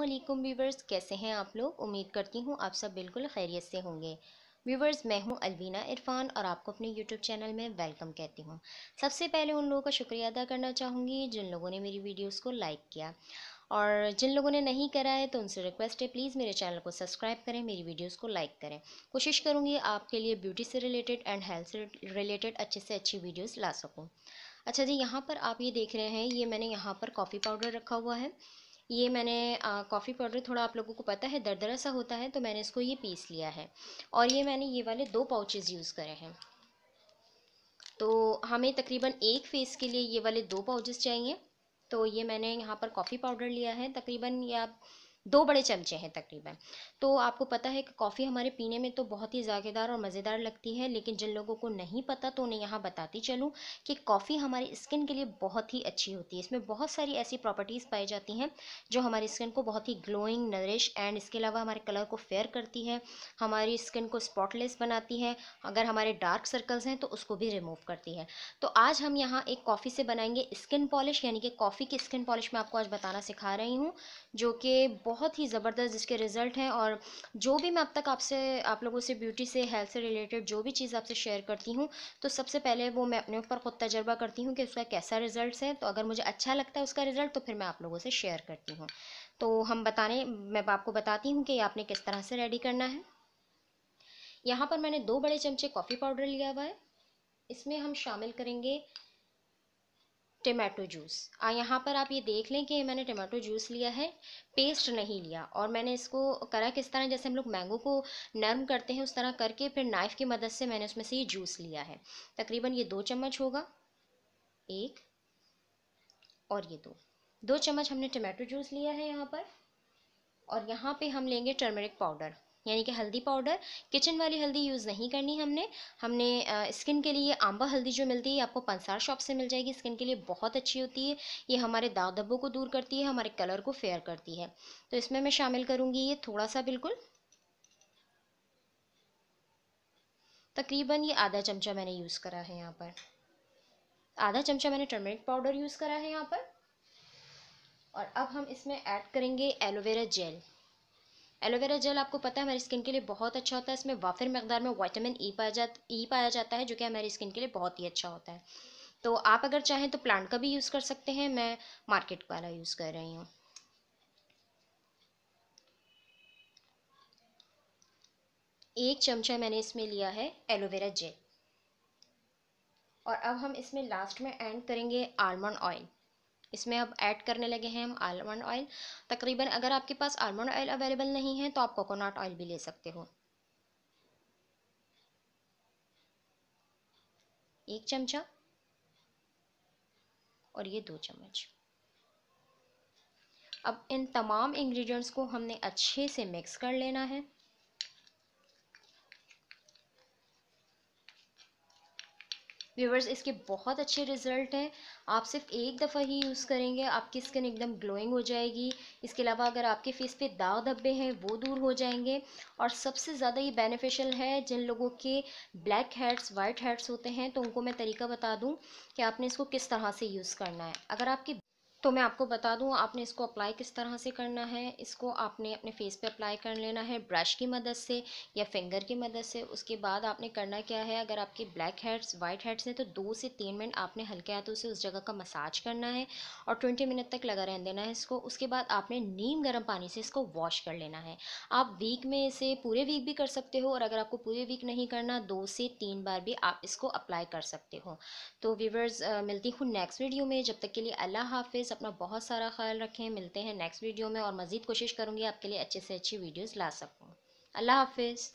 अल्लाम व्यूवर्स कैसे हैं आप लोग उम्मीद करती हूँ आप सब बिल्कुल खैरियत से होंगे व्यूवर्स मैं हूँ अलवीना इरफान और आपको अपने यूट्यूब चैनल में वेलकम कहती हूँ सबसे पहले उन लोगों का शुक्रिया अदा करना चाहूँगी जिन लोगों ने मेरी वीडियोस को लाइक किया और जिन लोगों ने नहीं करा है तो उनसे रिक्वेस्ट है प्लीज़ मेरे चैनल को सब्सक्राइब करें मेरी वीडियोज़ को लाइक करें कोशिश करूँगी आपके लिए ब्यूटी से रिलेटेड एंड हेल्थ से रिलेटेड अच्छे से अच्छी वीडियोज़ ला सकूँ अच्छा जी यहाँ पर आप ये देख रहे हैं ये मैंने यहाँ पर कॉफ़ी पाउडर रखा हुआ है ये मैंने कॉफ़ी पाउडर थोड़ा आप लोगों को पता है दरदरा सा होता है तो मैंने इसको ये पीस लिया है और ये मैंने ये वाले दो पाउचेज़ यूज़ करे हैं तो हमें तकरीबन एक फेस के लिए ये वाले दो पाउचेज़ चाहिए तो ये मैंने यहाँ पर कॉफ़ी पाउडर लिया है तकरीबन ये आप दो बड़े चमचे हैं तकरीबन तो आपको पता है कि कॉफ़ी हमारे पीने में तो बहुत ही जायकेदार और मज़ेदार लगती है लेकिन जिन लोगों को नहीं पता तो उन्हें यहाँ बताती चलूँ कि कॉफ़ी हमारी स्किन के लिए बहुत ही अच्छी होती है इसमें बहुत सारी ऐसी प्रॉपर्टीज़ पाई जाती हैं जो हमारी स्किन को बहुत ही ग्लोइंग नरिश एंड इसके अलावा हमारे कलर को फेयर करती है हमारी स्किन को स्पॉटलेस बनाती है अगर हमारे डार्क सर्कल्स हैं तो उसको भी रिमूव करती है तो आज हम यहाँ एक कॉफ़ी से बनाएंगे स्किन पॉलिश यानी कि कॉफ़ी की स्किन पॉलिश मैं आपको आज बताना सिखा रही हूँ जो कि बहुत ही ज़बरदस्त इसके रिज़ल्ट हैं और जो भी मैं अब तक आपसे आप लोगों से ब्यूटी से हेल्थ से रिलेटेड जो भी चीज़ आपसे शेयर करती हूँ तो सबसे पहले वो मैं अपने ऊपर ख़ुद तजर्बा करती हूँ कि उसका कैसा रिज़ल्ट है तो अगर मुझे अच्छा लगता है उसका रिज़ल्ट तो फिर मैं आप लोगों से शेयर करती हूँ तो हम बताने मैं आपको बताती हूँ कि आपने किस तरह से रेडी करना है यहाँ पर मैंने दो बड़े चमचे कॉफ़ी पाउडर लिया हुआ है इसमें हम शामिल करेंगे टमाटो जूस यहाँ पर आप ये देख लें कि मैंने टमाटो जूस लिया है पेस्ट नहीं लिया और मैंने इसको करा किस तरह जैसे हम लोग मैंगो को नरम करते हैं उस तरह करके फिर नाइफ़ की मदद से मैंने उसमें से ये जूस लिया है तकरीबन ये दो चम्मच होगा एक और ये दो दो चम्मच हमने टमाटो जूस लिया है यहाँ पर और यहाँ पे हम लेंगे टर्मरिक पाउडर यानी कि हल्दी पाउडर किचन वाली हल्दी यूज़ नहीं करनी हमने हमने स्किन के लिए आंबा हल्दी जो मिलती है आपको पंसार शॉप से मिल जाएगी स्किन के लिए बहुत अच्छी होती है ये हमारे दाग धब्बों को दूर करती है हमारे कलर को फेयर करती है तो इसमें मैं शामिल करूँगी ये थोड़ा सा बिल्कुल तकरीबन ये आधा चमचा मैंने यूज़ करा है यहाँ पर आधा चमचा मैंने टर्मरिक पाउडर यूज़ करा है यहाँ पर और अब हम इसमें ऐड करेंगे एलोवेरा जेल एलोवेरा जेल आपको पता है हमारी स्किन के लिए बहुत अच्छा होता है इसमें वाफिर मकदार में वाइटामिन ई e पाया जा ई e पाया जाता है जो कि हमारी स्किन के लिए बहुत ही अच्छा होता है तो आप अगर चाहें तो प्लांट का भी यूज़ कर सकते हैं मैं मार्केट वाला यूज़ कर रही हूँ एक चमचा मैंने इसमें लिया है एलोवेरा जेल और अब हम इसमें लास्ट में एंड करेंगे आलमंड ऑयल इसमें अब ऐड करने लगे हैं हम आलमंड ऑयल तकरीबन अगर आपके पास आलमंड ऑयल अवेलेबल नहीं है तो आप कोकोनट ऑयल भी ले सकते हो एक चमचा और ये दो चम्मच अब इन तमाम इंग्रेडिएंट्स को हमने अच्छे से मिक्स कर लेना है व्यूवर्स इसके बहुत अच्छे रिजल्ट हैं आप सिर्फ एक दफ़ा ही यूज़ करेंगे आपकी स्किन एकदम ग्लोइंग हो जाएगी इसके अलावा अगर आपके फेस पे दाग धब्बे हैं वो दूर हो जाएंगे और सबसे ज़्यादा ये बेनिफिशियल है जिन लोगों के ब्लैक हेड्स वाइट हेड्स होते हैं तो उनको मैं तरीका बता दूँ कि आपने इसको किस तरह से यूज़ करना है अगर आपके तो मैं आपको बता दूं आपने इसको अप्लाई किस तरह से करना है इसको आपने अपने फेस पे अप्लाई कर लेना है ब्रश की मदद से या फिंगर की मदद से उसके बाद आपने करना क्या है अगर आपके ब्लैक हेड्स वाइट हेड्स हैं तो दो से तीन मिनट आपने हल्के हाथों से उस जगह का मसाज करना है और ट्वेंटी मिनट तक लगा रहने देना है इसको उसके बाद आपने नीम गर्म पानी से इसको वॉश कर लेना है आप वीक में इसे पूरे वीक भी कर सकते हो और अगर आपको पूरे वीक नहीं करना दो से तीन बार भी आप इसको अप्लाई कर सकते हो तो वीवर्स मिलती हूँ नेक्स्ट वीडियो में जब तक के लिए अल्लाह हाफिज़ अपना बहुत सारा ख्याल रखें मिलते हैं नेक्स्ट वीडियो में और मज़ीद कोशिश करूँगी आपके लिए अच्छे से अच्छी वीडियोज़ ला सकूँ अल्लाह हाफिज़